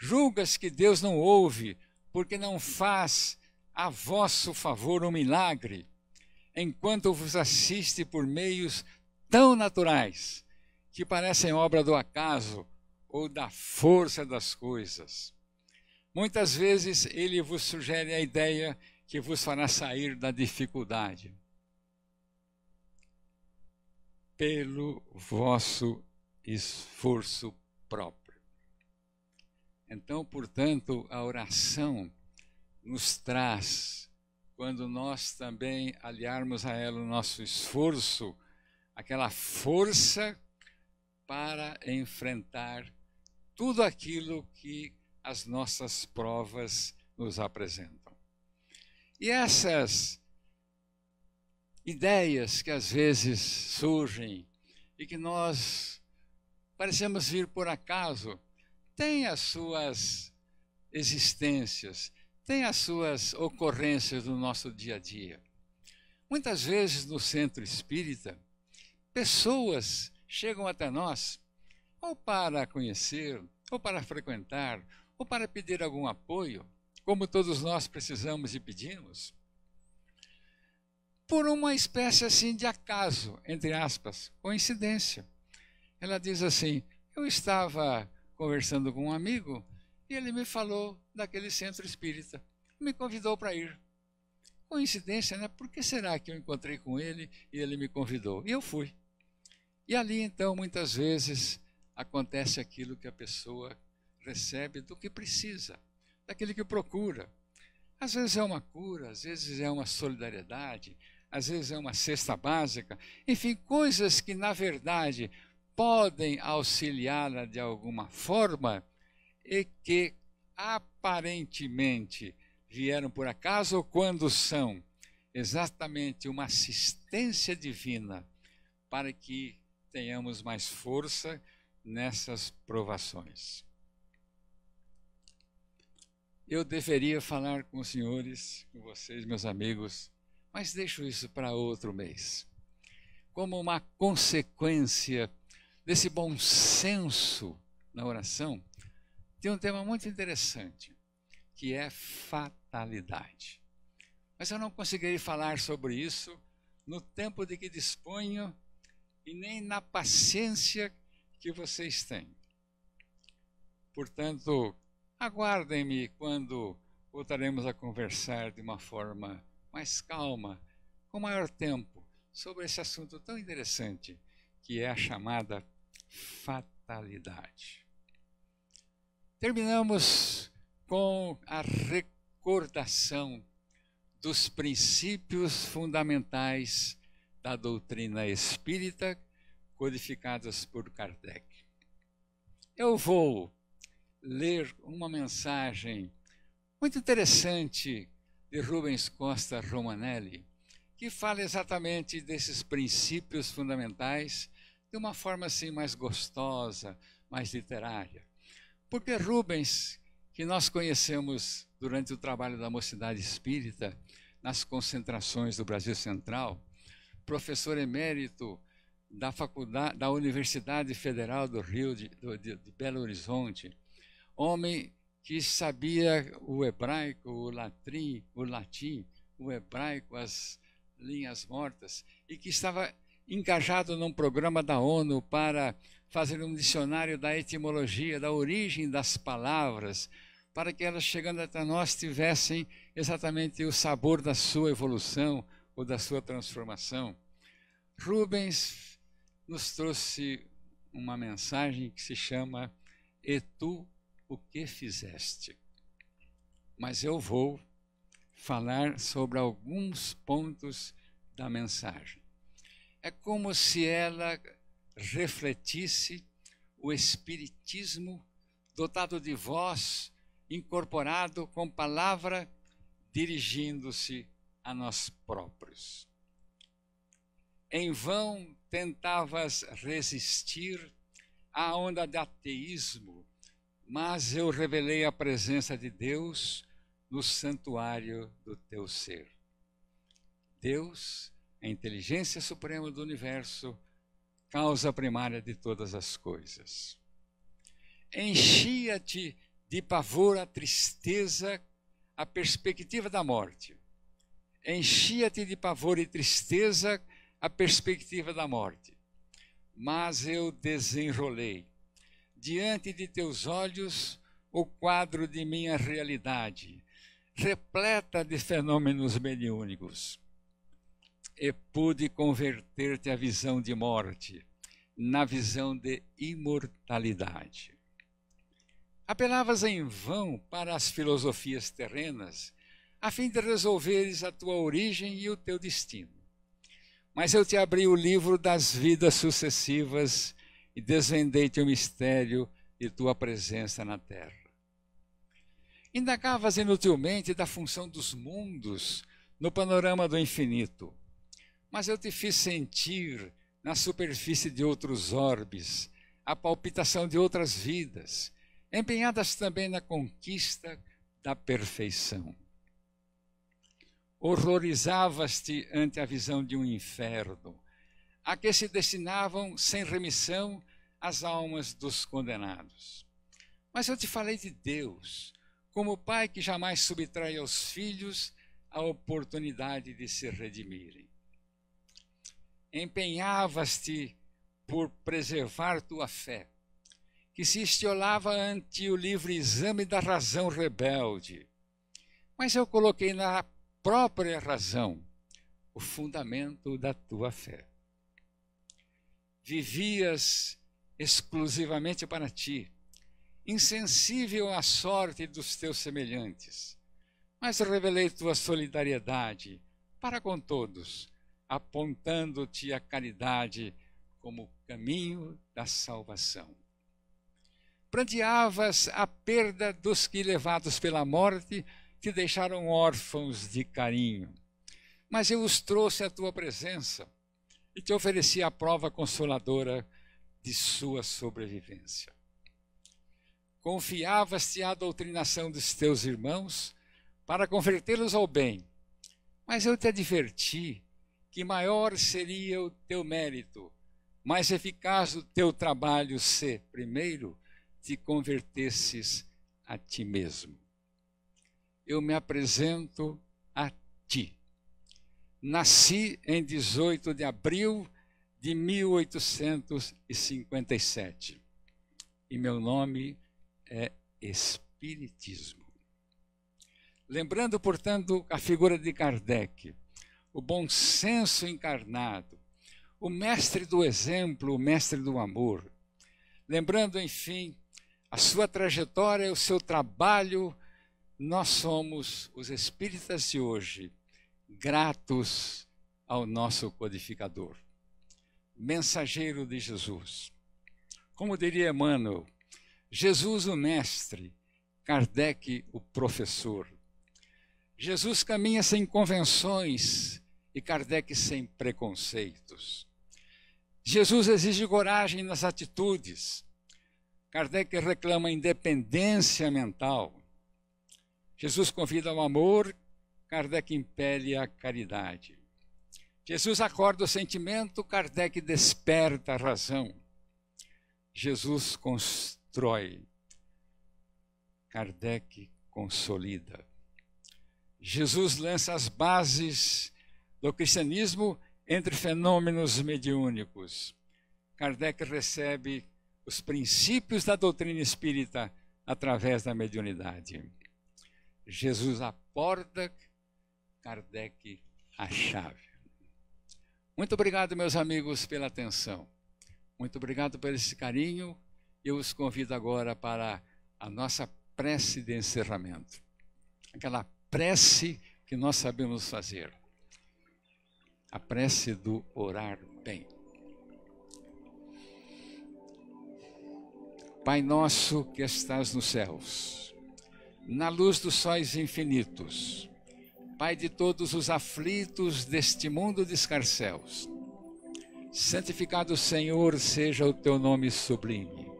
Julgas que Deus não ouve, porque não faz a vosso favor um milagre, enquanto vos assiste por meios tão naturais, que parecem obra do acaso ou da força das coisas. Muitas vezes ele vos sugere a ideia que vos fará sair da dificuldade. Pelo vosso esforço próprio. Então, portanto, a oração nos traz, quando nós também aliarmos a ela o nosso esforço, aquela força para enfrentar tudo aquilo que as nossas provas nos apresentam. E essas ideias que às vezes surgem e que nós parecemos vir por acaso, têm as suas existências, têm as suas ocorrências no nosso dia a dia. Muitas vezes no centro espírita, pessoas chegam até nós ou para conhecer, ou para frequentar, ou para pedir algum apoio, como todos nós precisamos e pedimos, por uma espécie assim de acaso, entre aspas, coincidência. Ela diz assim: Eu estava conversando com um amigo e ele me falou daquele centro espírita, me convidou para ir. Coincidência, né? Por que será que eu encontrei com ele e ele me convidou? E eu fui. E ali então, muitas vezes, acontece aquilo que a pessoa recebe do que precisa, daquele que procura. Às vezes é uma cura, às vezes é uma solidariedade, às vezes é uma cesta básica, enfim, coisas que na verdade podem auxiliá-la de alguma forma e que aparentemente vieram por acaso ou quando são exatamente uma assistência divina para que tenhamos mais força nessas provações. Eu deveria falar com os senhores, com vocês, meus amigos, mas deixo isso para outro mês. Como uma consequência desse bom senso na oração, tem um tema muito interessante, que é fatalidade. Mas eu não conseguirei falar sobre isso no tempo de que disponho e nem na paciência que vocês têm. Portanto, Aguardem-me quando voltaremos a conversar de uma forma mais calma, com maior tempo, sobre esse assunto tão interessante que é a chamada fatalidade. Terminamos com a recordação dos princípios fundamentais da doutrina espírita codificados por Kardec. Eu vou ler uma mensagem muito interessante de Rubens Costa Romanelli, que fala exatamente desses princípios fundamentais de uma forma assim mais gostosa, mais literária. Porque Rubens, que nós conhecemos durante o trabalho da Mocidade Espírita, nas concentrações do Brasil Central, professor emérito da faculdade da Universidade Federal do Rio de, de, de Belo Horizonte, homem que sabia o hebraico, o latim, o latim, o hebraico, as linhas mortas, e que estava engajado num programa da ONU para fazer um dicionário da etimologia, da origem das palavras, para que elas chegando até nós tivessem exatamente o sabor da sua evolução ou da sua transformação. Rubens nos trouxe uma mensagem que se chama E tu o que fizeste. Mas eu vou falar sobre alguns pontos da mensagem. É como se ela refletisse o Espiritismo dotado de voz, incorporado com palavra, dirigindo-se a nós próprios. Em vão tentavas resistir à onda de ateísmo mas eu revelei a presença de Deus no santuário do teu ser. Deus, é a inteligência suprema do universo, causa primária de todas as coisas. Enchia-te de pavor a tristeza, a perspectiva da morte. Enchia-te de pavor e tristeza a perspectiva da morte. Mas eu desenrolei diante de teus olhos o quadro de minha realidade, repleta de fenômenos mediúnicos. E pude converter-te a visão de morte na visão de imortalidade. Apelavas em vão para as filosofias terrenas, a fim de resolveres a tua origem e o teu destino. Mas eu te abri o livro das vidas sucessivas e desvendei-te o mistério de tua presença na terra. Indagavas inutilmente da função dos mundos no panorama do infinito, mas eu te fiz sentir na superfície de outros orbes a palpitação de outras vidas, empenhadas também na conquista da perfeição. Horrorizavas-te ante a visão de um inferno, a que se destinavam sem remissão as almas dos condenados. Mas eu te falei de Deus, como Pai que jamais subtrai aos filhos a oportunidade de se redimirem. Empenhavas-te por preservar tua fé, que se estiolava ante o livre exame da razão rebelde. Mas eu coloquei na própria razão o fundamento da tua fé vivias exclusivamente para ti, insensível à sorte dos teus semelhantes. Mas revelei tua solidariedade para com todos, apontando-te a caridade como caminho da salvação. Prandeavas a perda dos que, levados pela morte, te deixaram órfãos de carinho. Mas eu os trouxe à tua presença e te oferecia a prova consoladora de sua sobrevivência. Confiavas-te à doutrinação dos teus irmãos para convertê-los ao bem, mas eu te adverti que maior seria o teu mérito, mais eficaz o teu trabalho se, primeiro, te convertesses a ti mesmo. Eu me apresento a ti Nasci em 18 de abril de 1857 e meu nome é Espiritismo. Lembrando, portanto, a figura de Kardec, o bom senso encarnado, o mestre do exemplo, o mestre do amor. Lembrando, enfim, a sua trajetória, o seu trabalho, nós somos os espíritas de hoje gratos ao nosso codificador, mensageiro de Jesus. Como diria Emmanuel, Jesus o mestre, Kardec o professor. Jesus caminha sem convenções e Kardec sem preconceitos. Jesus exige coragem nas atitudes. Kardec reclama independência mental. Jesus convida ao amor Kardec impele a caridade. Jesus acorda o sentimento, Kardec desperta a razão. Jesus constrói, Kardec consolida. Jesus lança as bases do cristianismo entre fenômenos mediúnicos. Kardec recebe os princípios da doutrina espírita através da mediunidade. Jesus aporta Kardec a chave. Muito obrigado, meus amigos, pela atenção. Muito obrigado por esse carinho. Eu os convido agora para a nossa prece de encerramento. Aquela prece que nós sabemos fazer. A prece do orar bem. Pai nosso que estás nos céus, na luz dos sóis infinitos, Pai de todos os aflitos deste mundo de escarcéus. Santificado, Senhor, seja o teu nome sublime,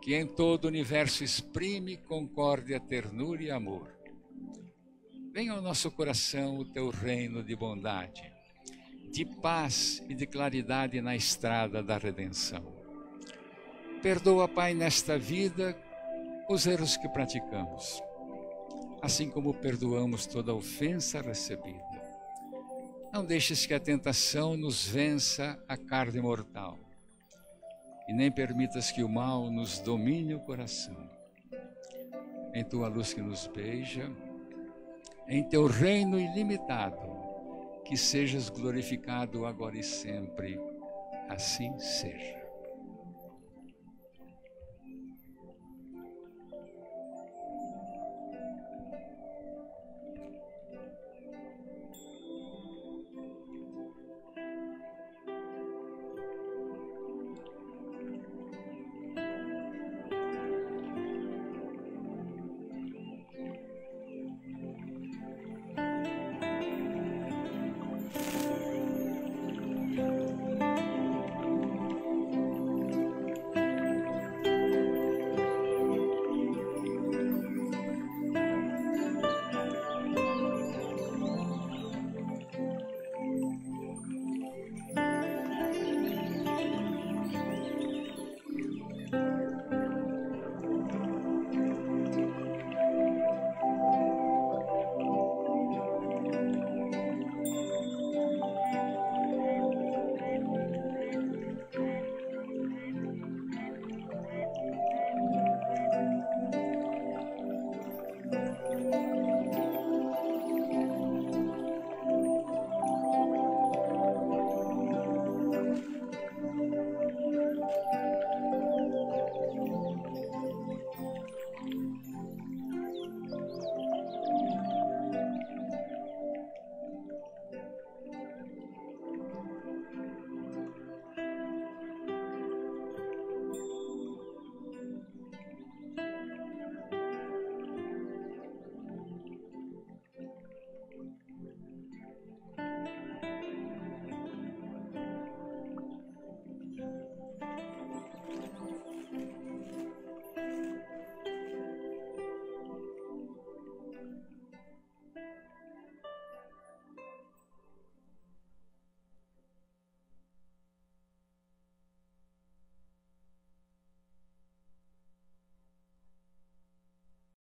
que em todo o universo exprime concórdia, ternura e amor. Venha ao nosso coração o teu reino de bondade, de paz e de claridade na estrada da redenção. Perdoa, Pai, nesta vida os erros que praticamos assim como perdoamos toda ofensa recebida. Não deixes que a tentação nos vença a carne mortal, e nem permitas que o mal nos domine o coração. Em tua luz que nos beija, em teu reino ilimitado, que sejas glorificado agora e sempre. Assim seja.